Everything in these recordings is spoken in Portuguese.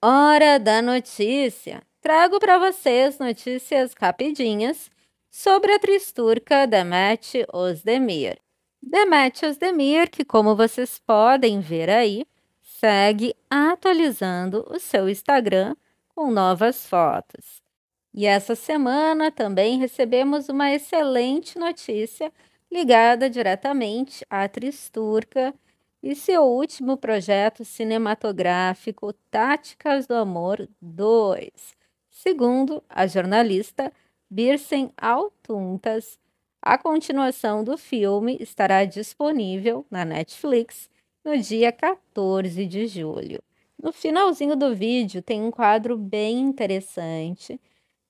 Hora da notícia! Trago para vocês notícias rapidinhas sobre a tristurca Demet Osdemir. Demet Osdemir, que como vocês podem ver aí, segue atualizando o seu Instagram com novas fotos. E essa semana também recebemos uma excelente notícia ligada diretamente à Tristurca, e seu último projeto cinematográfico, Táticas do Amor 2, segundo a jornalista Birsen Altuntas. A continuação do filme estará disponível na Netflix no dia 14 de julho. No finalzinho do vídeo tem um quadro bem interessante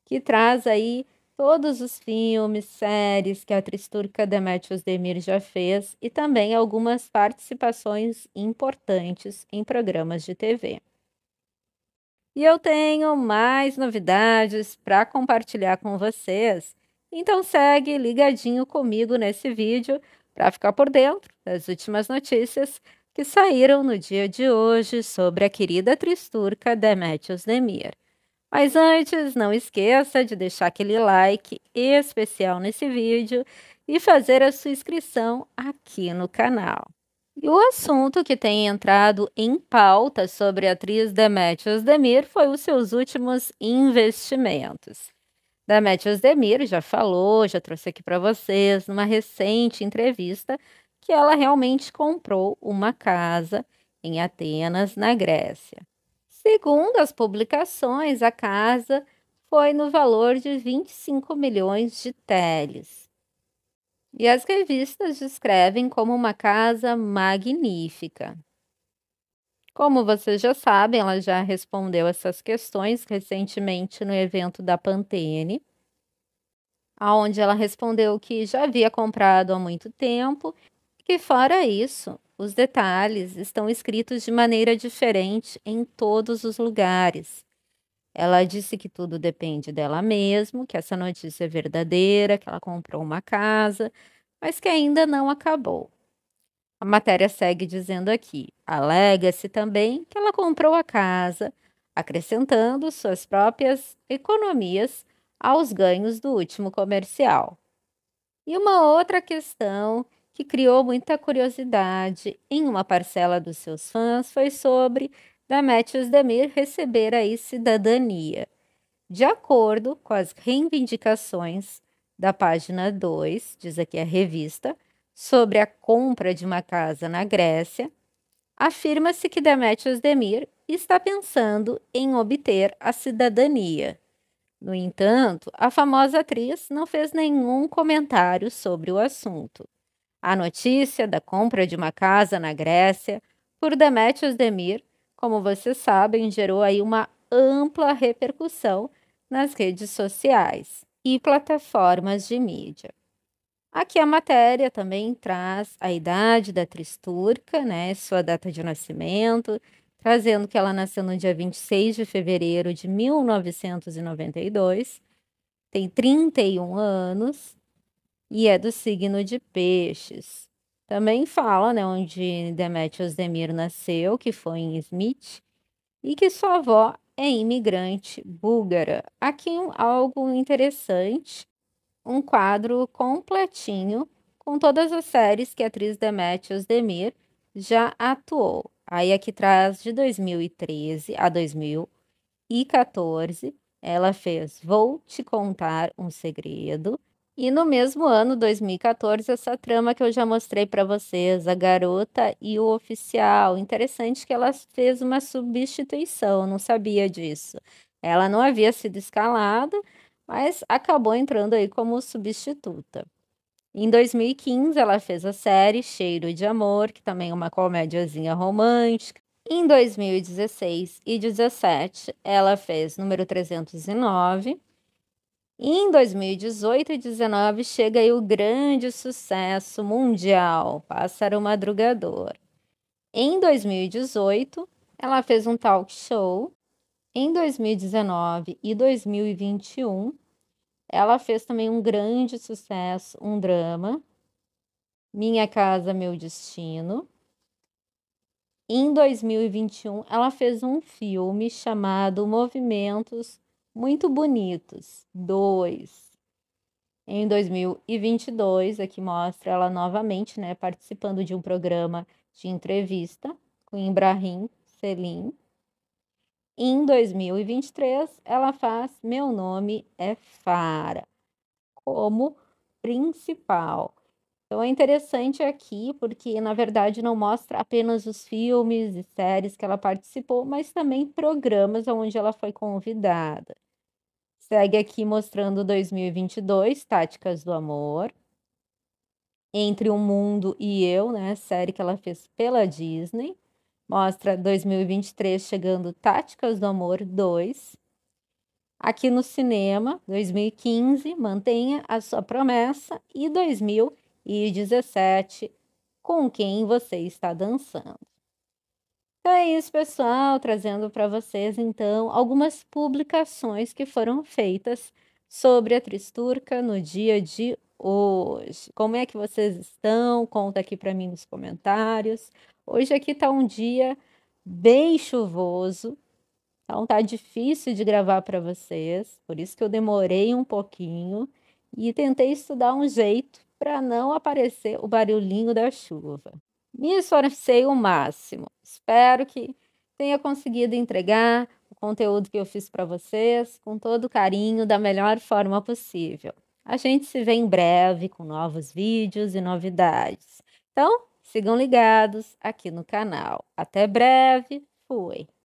que traz aí todos os filmes, séries que a atriz turca Demetrios Demir já fez e também algumas participações importantes em programas de TV. E eu tenho mais novidades para compartilhar com vocês, então segue ligadinho comigo nesse vídeo para ficar por dentro das últimas notícias que saíram no dia de hoje sobre a querida atriz turca Demetrios Demir. Mas antes, não esqueça de deixar aquele like especial nesse vídeo e fazer a sua inscrição aqui no canal. E o assunto que tem entrado em pauta sobre a atriz Demetrius Demir foi os seus últimos investimentos. Demetrius Demir já falou, já trouxe aqui para vocês, numa recente entrevista, que ela realmente comprou uma casa em Atenas, na Grécia. Segundo as publicações, a casa foi no valor de 25 milhões de teles. E as revistas descrevem como uma casa magnífica. Como vocês já sabem, ela já respondeu essas questões recentemente no evento da Pantene, aonde ela respondeu que já havia comprado há muito tempo, e que fora isso, os detalhes estão escritos de maneira diferente em todos os lugares. Ela disse que tudo depende dela mesma, que essa notícia é verdadeira, que ela comprou uma casa, mas que ainda não acabou. A matéria segue dizendo aqui: alega-se também que ela comprou a casa, acrescentando suas próprias economias aos ganhos do último comercial. E uma outra questão que criou muita curiosidade em uma parcela dos seus fãs foi sobre Demetrius Demir receber aí cidadania. De acordo com as reivindicações da página 2, diz aqui a revista, sobre a compra de uma casa na Grécia, afirma-se que Demetrius Demir está pensando em obter a cidadania. No entanto, a famosa atriz não fez nenhum comentário sobre o assunto. A notícia da compra de uma casa na Grécia por Demetrios Demir, como vocês sabem, gerou aí uma ampla repercussão nas redes sociais e plataformas de mídia. Aqui a matéria também traz a idade da Tristurca, né, sua data de nascimento, trazendo que ela nasceu no dia 26 de fevereiro de 1992, tem 31 anos e é do signo de Peixes. Também fala né, onde Demétios Demir nasceu, que foi em Smith, e que sua avó é imigrante búlgara. Aqui algo interessante, um quadro completinho com todas as séries que a atriz Demétios Demir já atuou. Aí aqui traz de 2013 a 2014, ela fez Vou Te Contar um Segredo, e no mesmo ano, 2014, essa trama que eu já mostrei para vocês, a garota e o oficial. Interessante que ela fez uma substituição, não sabia disso. Ela não havia sido escalada, mas acabou entrando aí como substituta. Em 2015, ela fez a série Cheiro de Amor, que também é uma comédiazinha romântica. Em 2016 e 2017, ela fez número 309 em 2018 e 2019 chega aí o grande sucesso mundial, Pássaro Madrugador. Em 2018, ela fez um talk show. Em 2019 e 2021, ela fez também um grande sucesso, um drama, Minha Casa, Meu Destino. Em 2021, ela fez um filme chamado Movimentos muito bonitos. Dois. Em 2022, aqui é mostra ela novamente, né, participando de um programa de entrevista com Ibrahim Selim. Em 2023, ela faz Meu Nome é Fara como principal. Então é interessante aqui, porque na verdade não mostra apenas os filmes e séries que ela participou, mas também programas onde ela foi convidada. Segue aqui mostrando 2022, Táticas do Amor. Entre o Mundo e Eu, né? Série que ela fez pela Disney. Mostra 2023 chegando Táticas do Amor 2. Aqui no cinema, 2015, Mantenha a Sua Promessa. E 2017, Com Quem Você Está Dançando. É isso, pessoal, trazendo para vocês então algumas publicações que foram feitas sobre a Tristurca no dia de hoje. Como é que vocês estão? Conta aqui para mim nos comentários. Hoje aqui tá um dia bem chuvoso, então tá difícil de gravar para vocês, por isso que eu demorei um pouquinho e tentei estudar um jeito para não aparecer o barulhinho da chuva. Me esforcei o máximo. Espero que tenha conseguido entregar o conteúdo que eu fiz para vocês com todo carinho, da melhor forma possível. A gente se vê em breve com novos vídeos e novidades. Então, sigam ligados aqui no canal. Até breve. Fui.